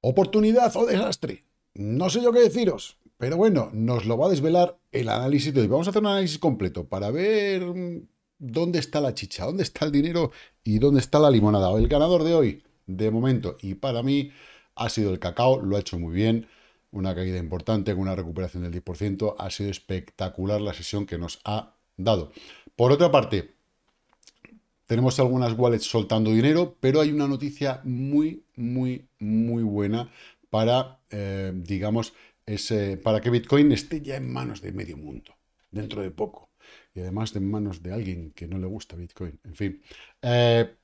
oportunidad o desastre. No sé yo qué deciros, pero bueno, nos lo va a desvelar el análisis de hoy. Vamos a hacer un análisis completo para ver mm, dónde está la chicha, dónde está el dinero y dónde está la limonada. El ganador de hoy, de momento, y para mí, ha sido el cacao, lo ha hecho muy bien. Una caída importante con una recuperación del 10%. Ha sido espectacular la sesión que nos ha dado. Por otra parte, tenemos algunas wallets soltando dinero, pero hay una noticia muy, muy muy buena para, eh, digamos, ese, para que Bitcoin esté ya en manos de medio mundo, dentro de poco. Y además en manos de alguien que no le gusta Bitcoin. En fin. Eh,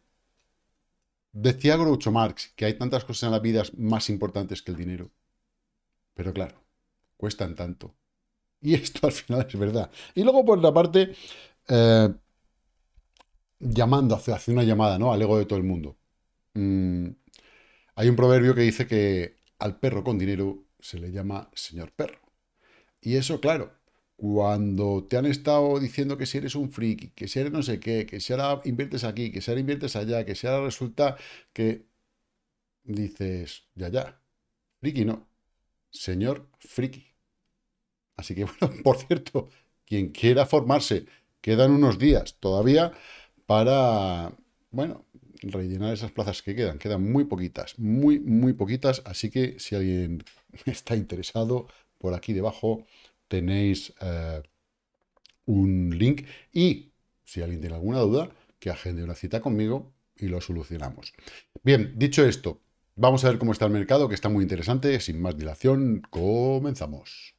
decía Groucho Marx que hay tantas cosas en la vida más importantes que el dinero. Pero claro, cuestan tanto. Y esto al final es verdad. Y luego, por otra parte, eh, llamando, hace, una llamada ¿no? al ego de todo el mundo. Mm, hay un proverbio que dice que al perro con dinero se le llama señor perro. Y eso, claro, cuando te han estado diciendo que si eres un friki, que si eres no sé qué, que si ahora inviertes aquí, que si ahora inviertes allá, que si ahora resulta que dices, ya, ya, friki no, señor friki. Así que bueno, por cierto, quien quiera formarse, quedan unos días todavía para, bueno, rellenar esas plazas que quedan. Quedan muy poquitas, muy, muy poquitas. Así que si alguien está interesado, por aquí debajo tenéis eh, un link. Y si alguien tiene alguna duda, que agende una cita conmigo y lo solucionamos. Bien, dicho esto, vamos a ver cómo está el mercado, que está muy interesante. Sin más dilación, comenzamos.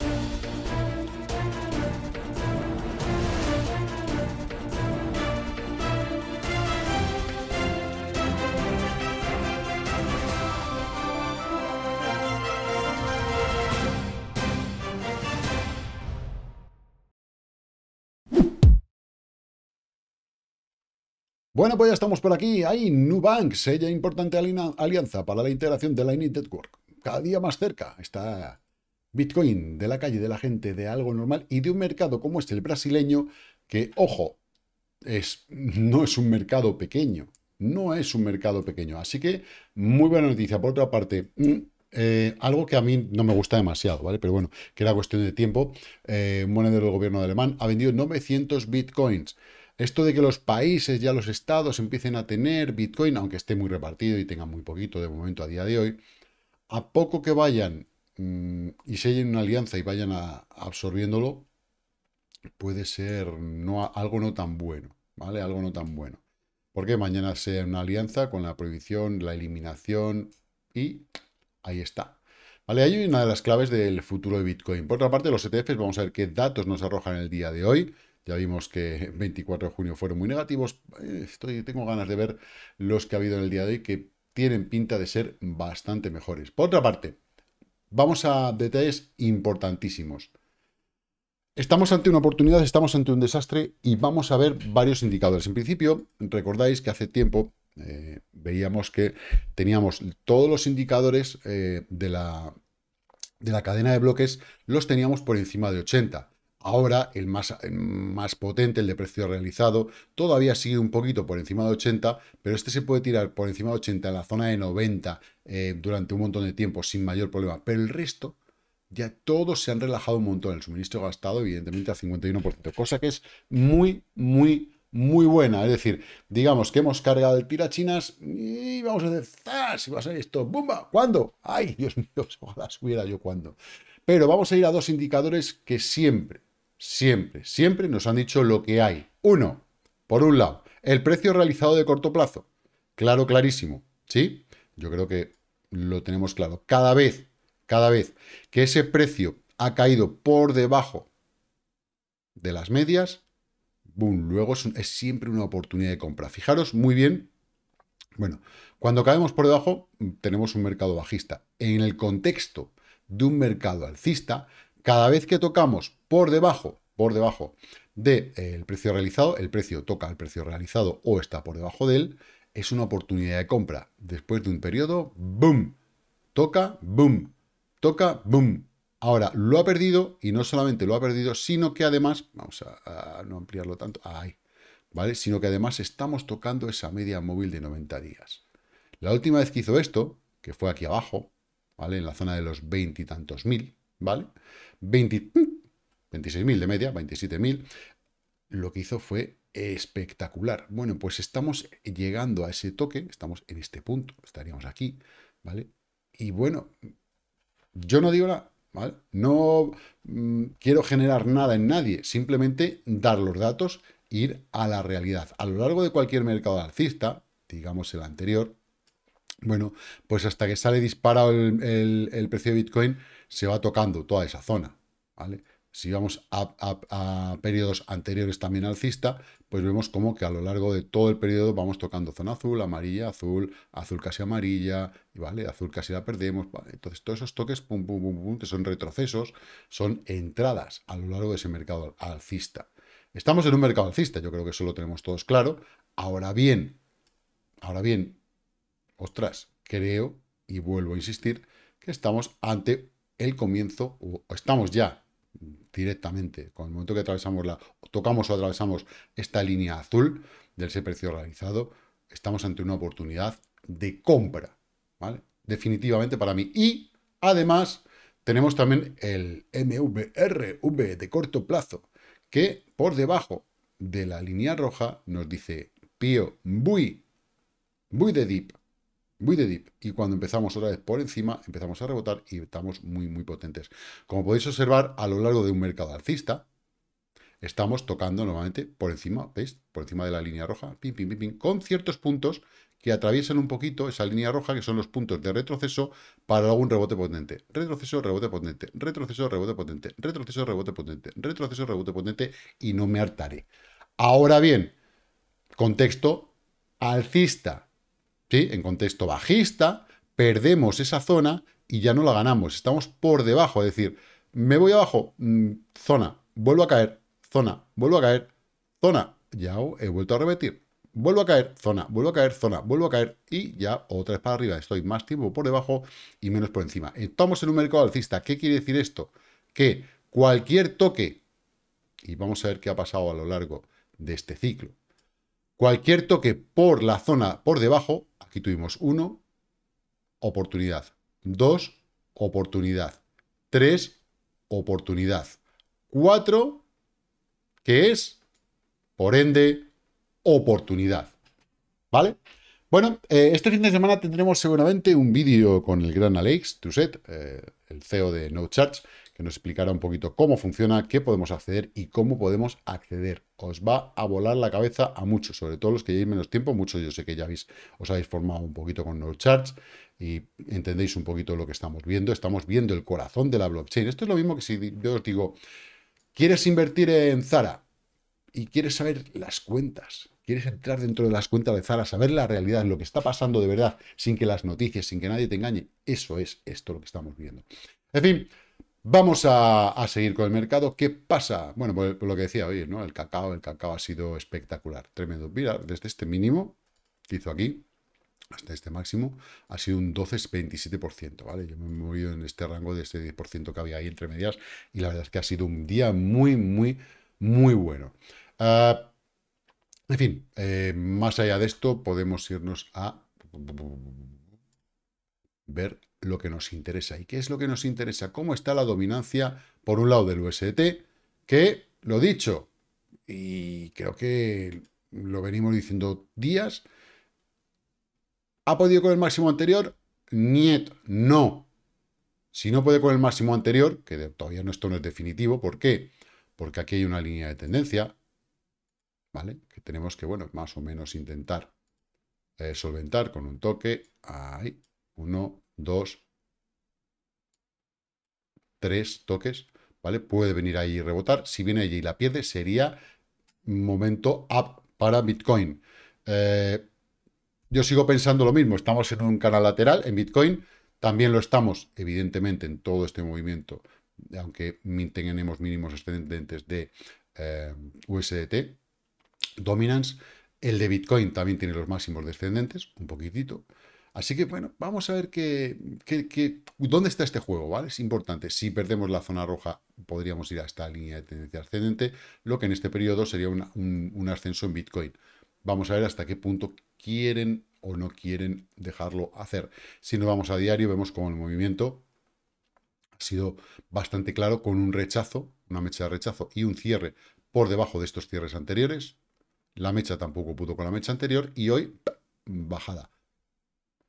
Bueno, pues ya estamos por aquí. Hay Nubank, ella importante alianza para la integración de Lightning Network. Cada día más cerca está Bitcoin de la calle, de la gente, de algo normal y de un mercado como este, el brasileño, que, ojo, es, no es un mercado pequeño. No es un mercado pequeño. Así que, muy buena noticia. Por otra parte, mm, eh, algo que a mí no me gusta demasiado, ¿vale? Pero bueno, que era cuestión de tiempo. Eh, monedero del gobierno de alemán ha vendido 900 bitcoins. Esto de que los países, ya los estados, empiecen a tener Bitcoin, aunque esté muy repartido y tenga muy poquito de momento a día de hoy, a poco que vayan mm, y y sellen una alianza y vayan a, absorbiéndolo, puede ser no, algo no tan bueno, ¿vale? Algo no tan bueno. Porque mañana sea una alianza con la prohibición, la eliminación y ahí está. Vale, ahí hay una de las claves del futuro de Bitcoin. Por otra parte, los ETFs, vamos a ver qué datos nos arrojan el día de hoy. Ya vimos que 24 de junio fueron muy negativos. Eh, tengo ganas de ver los que ha habido en el día de hoy que tienen pinta de ser bastante mejores. Por otra parte, vamos a detalles importantísimos. Estamos ante una oportunidad, estamos ante un desastre y vamos a ver varios indicadores. En principio, recordáis que hace tiempo eh, veíamos que teníamos todos los indicadores eh, de, la, de la cadena de bloques, los teníamos por encima de 80. Ahora el más, más potente, el de precio realizado, todavía sigue un poquito por encima de 80, pero este se puede tirar por encima de 80 a la zona de 90 eh, durante un montón de tiempo sin mayor problema. Pero el resto, ya todos se han relajado un montón. El suministro gastado, evidentemente, a 51%, cosa que es muy, muy, muy buena. Es decir, digamos que hemos cargado el tirachinas y vamos a hacer ¡zas! Y va a ser esto, ¡bumba! ¿Cuándo? ¡Ay, Dios mío! Ojalá subiera yo cuándo. Pero vamos a ir a dos indicadores que siempre Siempre, siempre nos han dicho lo que hay. Uno, por un lado, el precio realizado de corto plazo. Claro, clarísimo. ¿Sí? Yo creo que lo tenemos claro. Cada vez, cada vez que ese precio ha caído por debajo de las medias, boom, luego es, es siempre una oportunidad de compra. Fijaros muy bien bueno, cuando caemos por debajo tenemos un mercado bajista. En el contexto de un mercado alcista cada vez que tocamos por debajo, por debajo del de, eh, el precio realizado, el precio toca al precio realizado o está por debajo de él, es una oportunidad de compra. Después de un periodo, ¡boom! Toca, ¡boom! Toca, ¡boom! Ahora, lo ha perdido y no solamente lo ha perdido, sino que además, vamos a, no ampliarlo tanto, ahí, ¿vale? Sino que además estamos tocando esa media móvil de 90 días. La última vez que hizo esto, que fue aquí abajo, ¿vale? En la zona de los veintitantos y mil, ¿vale? 26.000 de media, 27.000. Lo que hizo fue espectacular. Bueno, pues estamos llegando a ese toque, estamos en este punto, estaríamos aquí, ¿vale? Y bueno, yo no digo nada, ¿vale? No mm, quiero generar nada en nadie, simplemente dar los datos, ir a la realidad. A lo largo de cualquier mercado alcista, digamos el anterior, bueno, pues hasta que sale disparado el, precio de Bitcoin, se va tocando toda esa zona, ¿vale? Si vamos a, periodos anteriores también alcista, pues vemos como que a lo largo de todo el periodo vamos tocando zona azul, amarilla, azul, azul casi amarilla, ¿vale? Azul casi la perdemos. Entonces, todos esos toques, pum, pum, pum, que son retrocesos, son entradas a lo largo de ese mercado alcista. Estamos en un mercado alcista, yo creo que eso lo tenemos todos claro. Ahora bien, ahora bien, ostras, creo, y vuelvo a insistir, que estamos ante el comienzo, o estamos ya directamente, con el momento que atravesamos la, tocamos o atravesamos esta línea azul del ese precio realizado, estamos ante una oportunidad de compra, ¿vale? Definitivamente para mí. Y además tenemos también el MVRV de corto plazo, que por debajo de la línea roja nos dice Pío, Bui, Bui de Deep, muy de dip. Y cuando empezamos otra vez por encima, empezamos a rebotar y estamos muy, muy potentes. Como podéis observar, a lo largo de un mercado alcista, estamos tocando nuevamente por encima, ¿veis? Por encima de la línea roja, pim, pim, pim, pim, con ciertos puntos que atraviesan un poquito esa línea roja, que son los puntos de retroceso para algún rebote potente. Retroceso, rebote potente, retroceso, rebote potente, retroceso, rebote potente, retroceso, rebote potente, y no me hartaré. Ahora bien, contexto alcista, en contexto bajista, perdemos esa zona y ya no la ganamos, estamos por debajo, es decir, me voy abajo, mm, zona, vuelvo a caer, zona, vuelvo a caer, zona, ya he vuelto a repetir, vuelvo a caer, zona, vuelvo a caer, zona, vuelvo a caer y ya otra vez para arriba, estoy más tiempo por debajo y menos por encima. Estamos en un mercado alcista, ¿qué quiere decir esto? Que cualquier toque, y vamos a ver qué ha pasado a lo largo de este ciclo, Cualquier toque por la zona por debajo, aquí tuvimos 1, oportunidad. 2, oportunidad. 3, oportunidad. 4, que es, por ende, oportunidad. ¿Vale? Bueno, eh, este fin de semana tendremos seguramente un vídeo con el gran Alex Tuset, eh, el CEO de No Charge, que nos explicará un poquito cómo funciona, qué podemos acceder y cómo podemos acceder. Os va a volar la cabeza a muchos, sobre todo los que llevéis menos tiempo, muchos yo sé que ya habéis, os habéis formado un poquito con charts y entendéis un poquito lo que estamos viendo. Estamos viendo el corazón de la blockchain. Esto es lo mismo que si yo os digo, ¿quieres invertir en Zara? Y quieres saber las cuentas, quieres entrar dentro de las cuentas de Zara, saber la realidad, lo que está pasando de verdad, sin que las noticias, sin que nadie te engañe. Eso es esto lo que estamos viendo. En fin, Vamos a, seguir con el mercado. ¿Qué pasa? Bueno, pues, pues, lo que decía hoy, ¿no? El cacao, el cacao ha sido espectacular, tremendo. Mira, desde este mínimo que hizo aquí, hasta este máximo, ha sido un 12,27%, ¿vale? Yo me he movido en este rango de este 10% que había ahí entre medias y la verdad es que ha sido un día muy, muy, muy bueno. Ah, en fin, eh, más allá de esto, podemos irnos a ver lo que nos interesa. ¿Y qué es lo que nos interesa? ¿Cómo está la dominancia, por un lado, del UST? Que, lo dicho, y creo que lo venimos diciendo días, ¿ha podido con el máximo anterior? Niet, no. Si no puede con el máximo anterior, que todavía no, esto no es definitivo, ¿por qué? Porque aquí hay una línea de tendencia, ¿vale? Que tenemos que, bueno, más o menos intentar eh, solventar con un toque, ahí, uno, dos, tres toques, ¿vale? Puede venir ahí y rebotar. Si viene allí y la pierde, sería momento up para Bitcoin. Eh, yo sigo pensando lo mismo. Estamos en un canal lateral en Bitcoin. También lo estamos, evidentemente, en todo este movimiento, aunque tengamos mínimos descendentes de eh, USDT, Dominance. El de Bitcoin también tiene los máximos descendentes, un poquitito. Así que, bueno, vamos a ver qué, dónde está este juego, ¿vale? Es importante. Si perdemos la zona roja, podríamos ir a esta línea de tendencia ascendente, lo que en este periodo sería un, un, ascenso en Bitcoin. Vamos a ver hasta qué punto quieren o no quieren dejarlo hacer. Si nos vamos a diario, vemos como el movimiento ha sido bastante claro con un rechazo, una mecha de rechazo y un cierre por debajo de estos cierres anteriores. La mecha tampoco pudo con la mecha anterior y hoy, bajada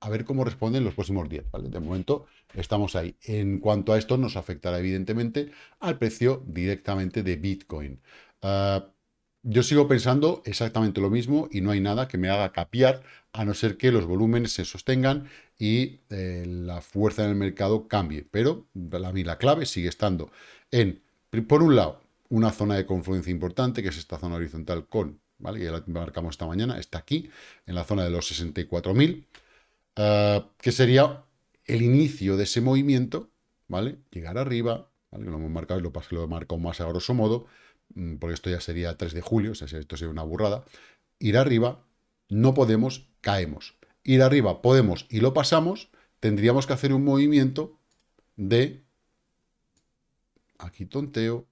a ver cómo responden los próximos días. ¿vale? De momento estamos ahí. En cuanto a esto, nos afectará evidentemente al precio directamente de Bitcoin. Ah, yo sigo pensando exactamente lo mismo y no hay nada que me haga capiar, a no ser que los volúmenes se sostengan y eh, la fuerza en el mercado cambie. Pero para mí la clave sigue estando en, por un lado, una zona de confluencia importante, que es esta zona horizontal con, ¿vale? ya la marcamos esta mañana, está aquí, en la zona de los 64.000 Ah, que sería el inicio de ese movimiento, ¿vale? Llegar arriba, ¿vale? Lo hemos marcado y lo, lo más a grosso modo, mm, porque esto ya sería 3 de julio, o sea, esto sería una burrada. Ir arriba, no podemos, caemos. Ir arriba, podemos y lo pasamos, tendríamos que hacer un movimiento de... Aquí tonteo,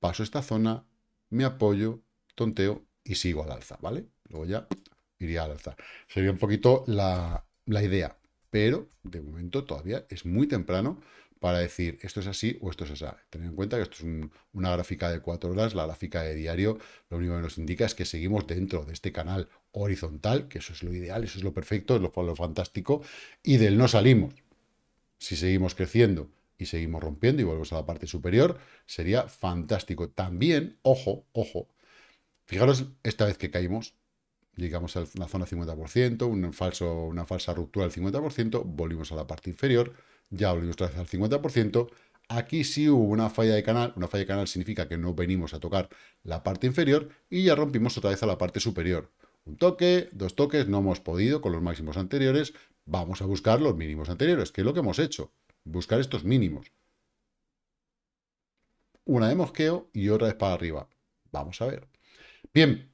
paso esta zona, me apoyo, tonteo y sigo al alza, ¿vale? Luego ya iría al alza. Sería un poquito la, la idea, pero de momento todavía es muy temprano para decir esto es así o esto es así. Tened en cuenta que esto es una gráfica de cuatro horas, la gráfica de diario lo único que nos indica es que seguimos dentro de este canal horizontal, que eso es lo ideal, eso es lo perfecto, es lo, lo fantástico, y del no salimos. Si seguimos creciendo y seguimos rompiendo y volvemos a la parte superior, sería fantástico. También, ojo, ojo, fijaros esta vez que caímos, llegamos a la zona 50%, un falso, una falsa ruptura del 50%, volvimos a la parte inferior, ya volvimos otra vez al 50%, aquí sí hubo una falla de canal, una falla de canal significa que no venimos a tocar la parte inferior y ya rompimos otra vez a la parte superior. Un toque, dos toques, no hemos podido con los máximos anteriores, vamos a buscar los mínimos anteriores, que es lo que hemos hecho, buscar estos mínimos. Una de mosqueo y otra es para arriba. Vamos a ver. Bien,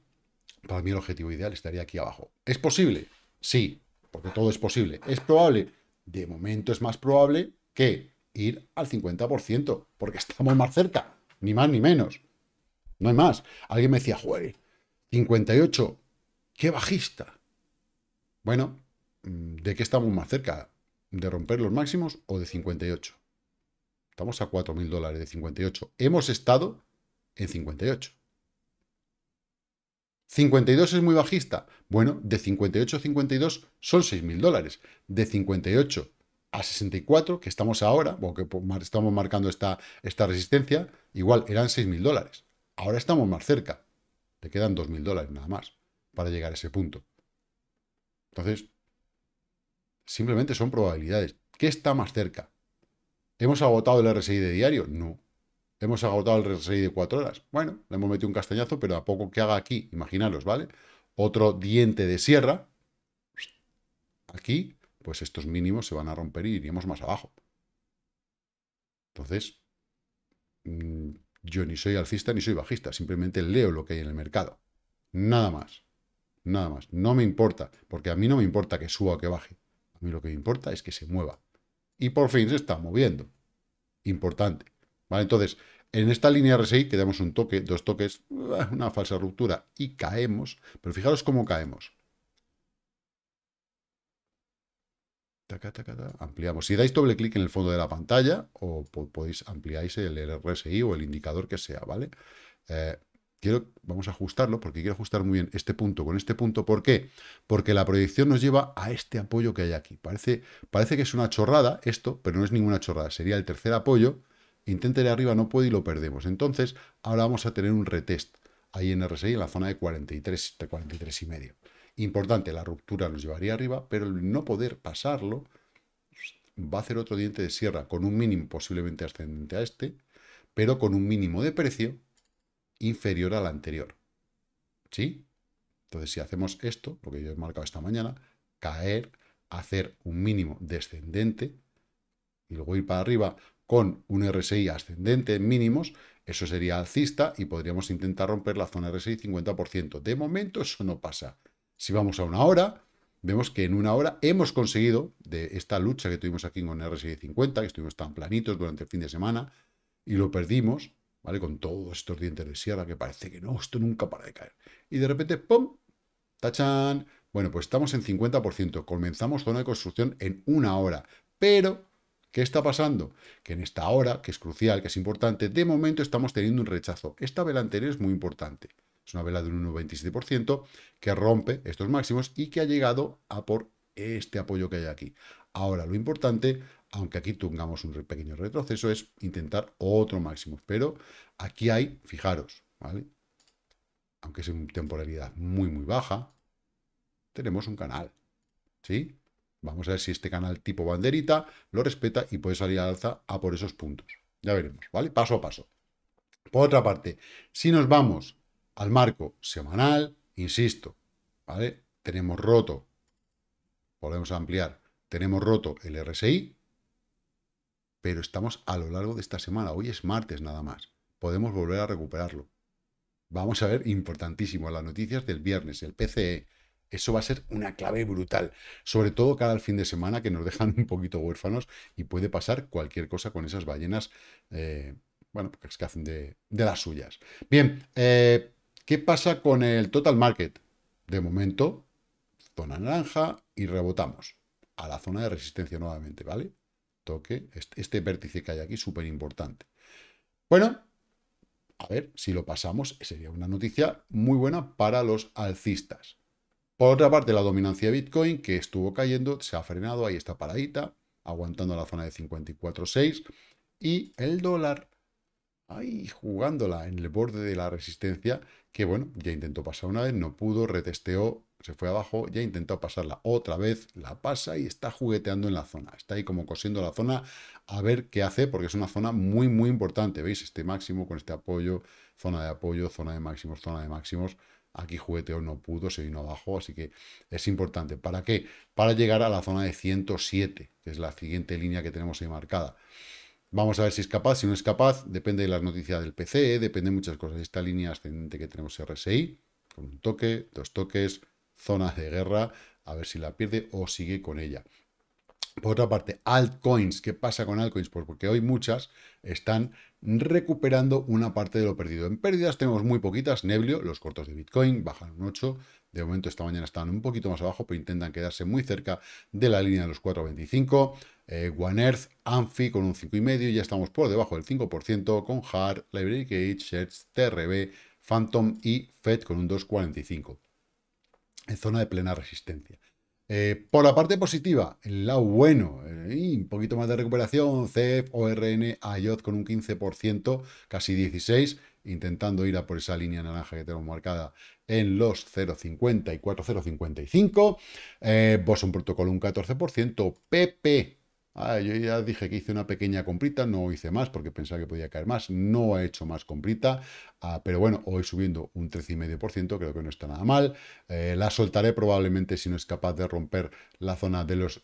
para mí el objetivo ideal estaría aquí abajo. ¿Es posible? Sí, porque todo es posible. ¿Es probable? De momento es más probable que ir al 50%, porque estamos más cerca, ni más ni menos. No hay más. Alguien me decía, joder, 58, qué bajista. Bueno, mm, ¿de qué estamos más cerca? ¿De romper los máximos o de 58? Estamos a 4.000 dólares de 58. Hemos estado en 58. ¿52 es muy bajista? Bueno, de 58 a 52 son 6.000 dólares. De 58 a 64, que estamos ahora, o que estamos marcando esta, esta resistencia, igual eran 6.000 dólares. Ahora estamos más cerca. Te quedan 2.000 dólares nada más para llegar a ese punto. Entonces, simplemente son probabilidades. ¿Qué está más cerca? ¿Hemos agotado el RSI de diario? No. Hemos agotado el RSI de cuatro horas. Bueno, le hemos metido un castañazo, pero a poco que haga aquí, imaginaros, ¿vale? Otro diente de sierra. Aquí, pues estos mínimos se van a romper y iríamos más abajo. Entonces, mm, yo ni soy alcista ni soy bajista, simplemente leo lo que hay en el mercado. Nada más. Nada más. No me importa, porque a mí no me importa que suba o que baje. A mí lo que me importa es que se mueva. Y por fin se está moviendo. Importante. ¿Vale? Entonces, en esta línea RSI que damos un toque, dos toques, ah, una falsa ruptura y caemos. Pero fijaros cómo caemos. Ampliamos. Si dais doble clic en el fondo de la pantalla, o podéis ampliáis el RSI o el indicador que sea, ¿vale? Eh, quiero, vamos a ajustarlo porque quiero ajustar muy bien este punto con este punto. ¿Por qué? Porque la proyección nos lleva a este apoyo que hay aquí. Parece, parece que es una chorrada esto, pero no es ninguna chorrada. Sería el tercer apoyo Intente de arriba, no puede y lo perdemos. Entonces, ahora vamos a tener un retest ahí en RSI en la zona de 43, de 43 y medio. Importante, la ruptura nos llevaría arriba, pero el no poder pasarlo va a hacer otro diente de sierra con un mínimo posiblemente ascendente a este, pero con un mínimo de precio inferior al anterior. ¿Sí? Entonces, si hacemos esto, lo que yo he marcado esta mañana, caer, hacer un mínimo descendente y luego ir para arriba, con un RSI ascendente en mínimos, eso sería alcista y podríamos intentar romper la zona RSI 50%. De momento eso no pasa. Si vamos a una hora, vemos que en una hora hemos conseguido, de esta lucha que tuvimos aquí con RSI 50, que estuvimos tan planitos durante el fin de semana, y lo perdimos, ¿vale? Con todos estos dientes de sierra que parece que no, esto nunca para de caer. Y de repente, ¡pum! ¡Tachan! Bueno, pues estamos en 50%. Comenzamos zona de construcción en una hora. Pero ¿Qué está pasando? Que en esta hora, que es crucial, que es importante, de momento estamos teniendo un rechazo. Esta vela anterior es muy importante. Es una vela de un 1,27% que rompe estos máximos y que ha llegado a por este apoyo que hay aquí. Ahora, lo importante, aunque aquí tengamos un pequeño retroceso, es intentar otro máximo. Pero aquí hay, fijaros, ¿vale? Aunque es una temporalidad muy, muy baja, tenemos un canal, ¿sí? Vamos a ver si este canal tipo banderita lo respeta y puede salir al alza a por esos puntos. Ya veremos, ¿vale? Paso a paso. Por otra parte, si nos vamos al marco semanal, insisto, ¿vale? Tenemos roto, volvemos a ampliar, tenemos roto el RSI, pero estamos a lo largo de esta semana. Hoy es martes nada más. Podemos volver a recuperarlo. Vamos a ver, importantísimo, las noticias del viernes, el PCE, eso va a ser una clave brutal, sobre todo cada fin de semana que nos dejan un poquito huérfanos y puede pasar cualquier cosa con esas ballenas, eh, bueno, pues que hacen de, las suyas. Bien, eh, ¿qué pasa con el total market? De momento, zona naranja y rebotamos a la zona de resistencia nuevamente, ¿vale? Toque, este, este vértice que hay aquí, súper importante. Bueno, a ver si lo pasamos, sería una noticia muy buena para los alcistas. Por otra parte, la dominancia de Bitcoin, que estuvo cayendo, se ha frenado, ahí está paradita, aguantando la zona de 54.6. Y el dólar, ahí jugándola en el borde de la resistencia, que bueno, ya intentó pasar una vez, no pudo, retesteó, se fue abajo, ya intentó pasarla otra vez, la pasa y está jugueteando en la zona. Está ahí como cosiendo la zona a ver qué hace, porque es una zona muy, muy importante. ¿Veis? Este máximo con este apoyo, zona de apoyo, zona de máximos, zona de máximos. Aquí jugueteo no pudo, se vino abajo, así que es importante. ¿Para qué? Para llegar a la zona de 107, que es la siguiente línea que tenemos ahí marcada. Vamos a ver si es capaz, si no es capaz, depende de las noticias del pc depende muchas cosas. Esta línea ascendente que tenemos RSI, con un toque, dos toques, zonas de guerra, a ver si la pierde o sigue con ella. Por otra parte, altcoins. ¿Qué pasa con altcoins? Pues porque hoy muchas están recuperando una parte de lo perdido. En pérdidas tenemos muy poquitas. Neblio, los cortos de Bitcoin bajan un 8. De momento esta mañana están un poquito más abajo, pero intentan quedarse muy cerca de la línea de los 4.25. Eh, One Earth, Anfi con un 5,5. Ya estamos por debajo del 5% con Hard, Library Cage, Sheds, TRB, Phantom y FED con un 2,45. En zona de plena resistencia. Eh, por la parte positiva, el lado bueno, eh, un poquito más de recuperación, CEF, ORN, IOT con un 15%, casi 16%, intentando ir a por esa línea naranja que tenemos marcada en los 0,54, 0,55. Eh, Boson Protocol un 14%, PP Ah, yo ya dije que hice una pequeña comprita, no hice más porque pensaba que podía caer más, no ha hecho más comprita, ah, pero bueno, hoy subiendo un 13,5%, creo que no está nada mal. Eh, la soltaré probablemente si no es capaz de romper la zona de los...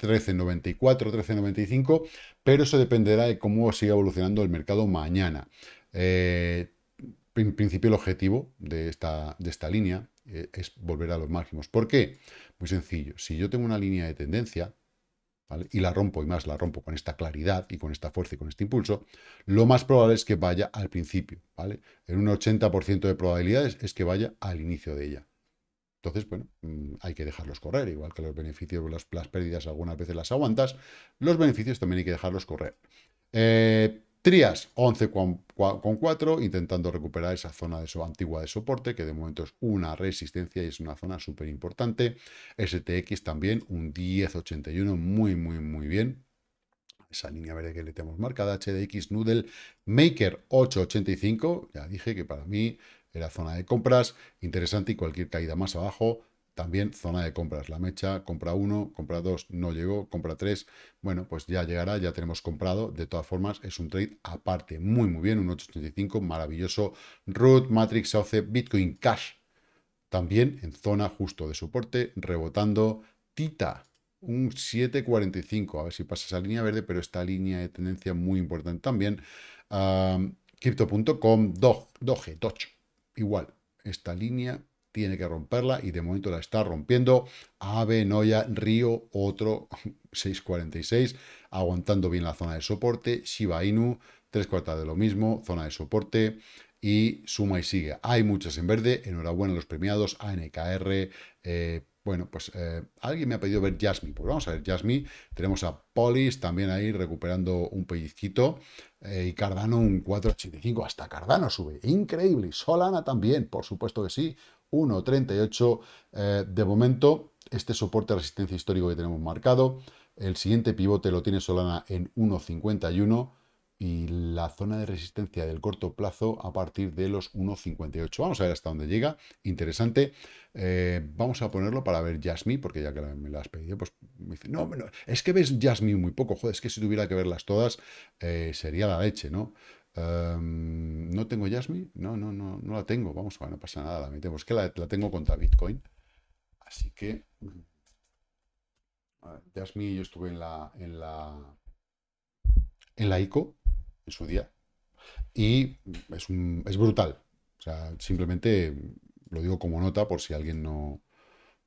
13.94, eh, 13.95, pero eso dependerá de cómo siga evolucionando el mercado mañana. Eh, en principio el objetivo de esta, de esta línea es volver a los máximos. ¿Por qué? Muy sencillo. Si yo tengo una línea de tendencia, y la rompo y más la rompo con esta claridad y con esta fuerza y con este impulso, lo más probable es que vaya al principio. ¿vale? En un 80% de probabilidades es que vaya al inicio de ella. Entonces, bueno, mm, hay que dejarlos correr, igual que los beneficios, las, las pérdidas algunas veces las aguantas, los beneficios también hay que dejarlos correr. trias eh, Trías, con 4, intentando recuperar esa zona de su antigua de soporte, que de momento es una resistencia y es una zona súper importante. STX también, un 10.81, muy, muy, muy bien. Esa línea verde que le tenemos marcada, HDX Noodle Maker 8.85, ya dije que para mí era zona de compras, interesante y cualquier caída más abajo también zona de compras, la mecha, compra 1, compra 2, no llegó, compra 3, bueno, pues ya llegará, ya tenemos comprado, de todas formas es un trade aparte, muy muy bien, un 8.85, maravilloso, Root, Matrix, AOC, Bitcoin Cash, también en zona justo de soporte, rebotando, Tita, un 7.45, a ver si pasa esa línea verde, pero esta línea de tendencia muy importante también, ah, Crypto.com, Doge, Doge, Doge, igual, esta línea tiene que romperla y de momento la está rompiendo. Ave, Noya, Río, otro 646, aguantando bien la zona de soporte. Shiba Inu, tres cuartas de lo mismo, zona de soporte y suma y sigue. Hay muchas en verde, enhorabuena a los premiados, ANKR, eh, bueno, pues eh, alguien me ha pedido ver Jasmine, pues vamos a ver Jasmine, tenemos a Polis también ahí recuperando un pellizquito eh, y Cardano un 4.85, hasta Cardano sube, increíble, Solana también, por supuesto que sí, 1.38. Eh, de momento, este soporte de resistencia histórico que tenemos marcado. El siguiente pivote lo tiene Solana en 1.51 y la zona de resistencia del corto plazo a partir de los 1.58. Vamos a ver hasta dónde llega. Interesante. Eh, vamos a ponerlo para ver Jasmine, porque ya que me la has pedido, pues me dice, no, es que ves Jasmine muy poco. Joder, es que si tuviera que verlas todas, eh, sería la leche, ¿no? Em, ¿No tengo Jasmine? No, no, no, la tengo. Vamos, bueno, no pasa nada, la metemos. Pues que la, tengo contra Bitcoin. Así que... Ver, Jasmine, yo estuve en la, en la... En la ICO, en su día. Y es, es brutal. O sea, simplemente lo digo como nota por si alguien no...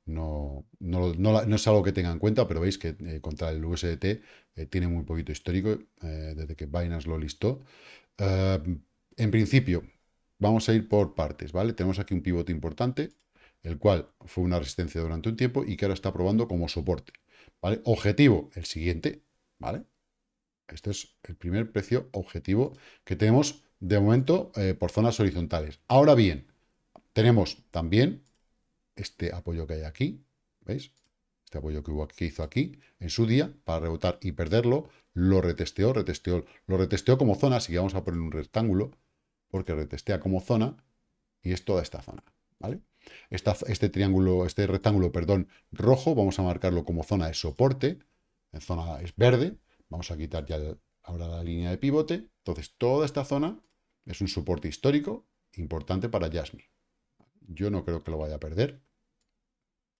No, es algo que tenga en cuenta, pero veis que eh, contra el USDT eh, tiene muy poquito histórico eh, desde que Binance lo listó. Em, en principio, vamos a ir por partes, ¿vale? Tenemos aquí un pivote importante, el cual fue una resistencia durante un tiempo y que ahora está probando como soporte, ¿vale? Objetivo, el siguiente, ¿vale? Este es el primer precio objetivo que tenemos de momento eh, por zonas horizontales. Ahora bien, tenemos también este apoyo que hay aquí, ¿veis? este apoyo que, que hizo aquí en su día para rebotar y perderlo, lo retesteó, retesteó, lo retesteó como zona, así que vamos a poner un rectángulo, porque retestea como zona y es toda esta zona, ¿vale? este triángulo, este rectángulo, perdón, rojo, vamos a marcarlo como zona de soporte, en zona es verde, vamos a quitar ya ahora la línea de pivote, entonces toda esta zona es un soporte histórico importante para Jasmine. Yo no creo que lo vaya a perder,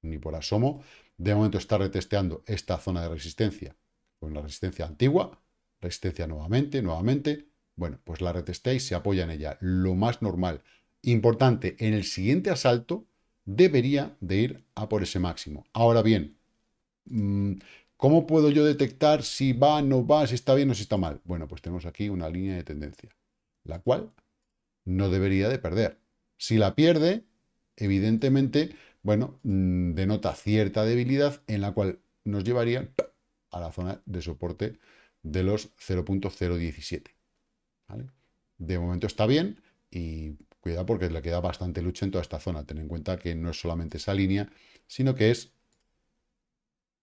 ni por asomo. De momento está retesteando esta zona de resistencia con la resistencia antigua, resistencia nuevamente, nuevamente. Bueno, pues la retestea y se apoya en ella. Lo más normal. Importante, en el siguiente asalto debería de ir a por ese máximo. Ahora bien, mm, ¿cómo puedo yo detectar si va, no va, si está bien o si está mal? Bueno, pues tenemos aquí una línea de tendencia, la cual no debería de perder. Si la pierde, evidentemente bueno, mm, denota cierta debilidad en la cual nos llevaría a la zona de soporte de los 0.017. De momento está bien y cuidado porque le queda bastante lucha en toda esta zona. Ten en cuenta que no es solamente esa línea, sino que es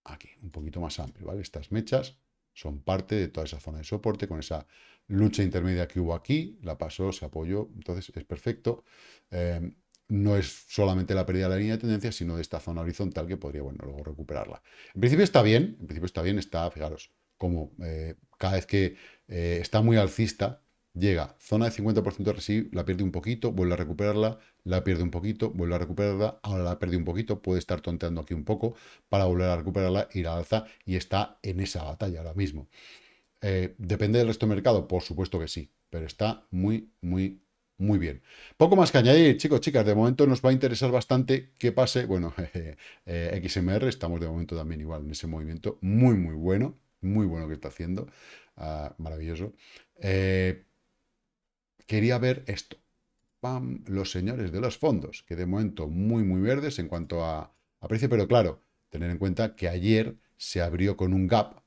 aquí, un poquito más amplio. ¿vale? Estas mechas son parte de toda esa zona de soporte con esa lucha intermedia que hubo aquí, la pasó, se apoyó, entonces es perfecto. Eh, no es solamente la pérdida de la línea de tendencia, sino de esta zona horizontal que podría, bueno, luego recuperarla. En principio está bien, en principio está bien, está, fijaros, como eh, cada vez que eh, está muy alcista, llega zona de 50% de residuo, la pierde un poquito, vuelve a recuperarla, la pierde un poquito, vuelve a recuperarla, ahora la pierde un poquito, puede estar tonteando aquí un poco para volver a recuperarla, ir la alza y está en esa batalla ahora mismo. Eh, ¿Depende del resto del mercado? Por supuesto que sí, pero está muy, muy muy bien. Poco más que añadir, chicos, chicas, de momento nos va a interesar bastante que pase, bueno, eh, XMR, estamos de momento también igual en ese movimiento muy, muy bueno, muy bueno que está haciendo, ah, maravilloso. Eh, quería ver esto, Pam, los señores de los fondos, que de momento muy, muy verdes en cuanto a, precio, pero claro, tener en cuenta que ayer se abrió con un gap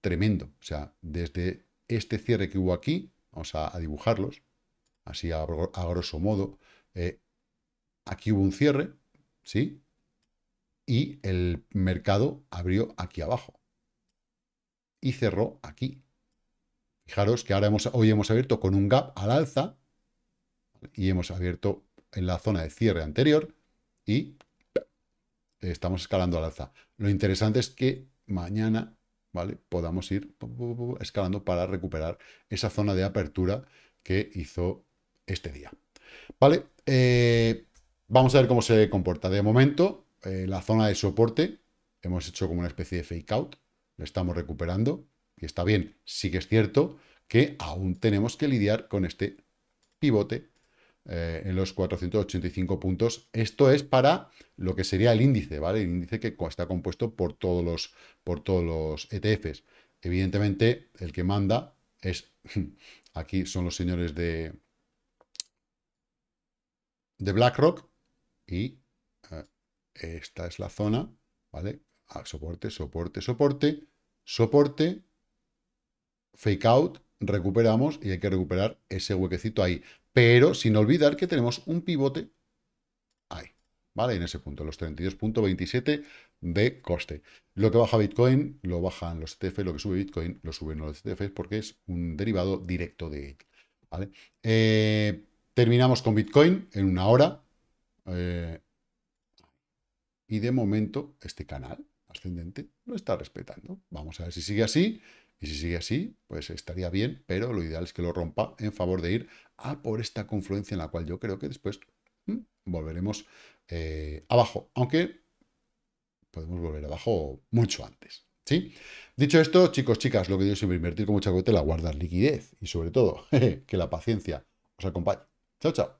tremendo, o sea, desde este cierre que hubo aquí, vamos a dibujarlos, así a, grosso modo. Eh, aquí hubo un cierre, ¿sí? Y el mercado abrió aquí abajo y cerró aquí. Fijaros que ahora hoy hemos abierto con un gap al alza y hemos abierto en la zona de cierre anterior y estamos escalando al alza. Lo interesante es que mañana ¿vale? podamos ir escalando para recuperar esa zona de apertura que hizo este día. ¿Vale? Eh, vamos a ver cómo se comporta. De momento, eh, la zona de soporte, hemos hecho como una especie de fake out, lo estamos recuperando y está bien. Sí que es cierto que aún tenemos que lidiar con este pivote eh, en los 485 puntos. Esto es para lo que sería el índice, ¿vale? El índice que está compuesto por todos los, por todos los ETFs. Evidentemente, el que manda es, aquí son los señores de, de BlackRock y eh, esta es la zona, ¿vale? Ah, soporte, soporte, soporte, soporte, fake out, recuperamos y hay que recuperar ese huequecito ahí. Pero sin olvidar que tenemos un pivote ahí, ¿vale? En ese punto, los 32.27 de coste. Lo que baja Bitcoin lo bajan los ETF, lo que sube Bitcoin lo suben los ETFs porque es un derivado directo de él, ¿vale? Eh, Terminamos con Bitcoin en una hora. Eh, y de momento este canal ascendente lo está respetando. Vamos a ver si sigue así. Y si sigue así, pues estaría bien, pero lo ideal es que lo rompa en favor de ir a por esta confluencia en la cual yo creo que después mm, volveremos eh, abajo. Aunque podemos volver abajo mucho antes. ¿sí? Dicho esto, chicos, chicas, lo que digo siempre, invertir con mucha la guardar liquidez y sobre todo, que la paciencia os acompañe. Tchau, tchau.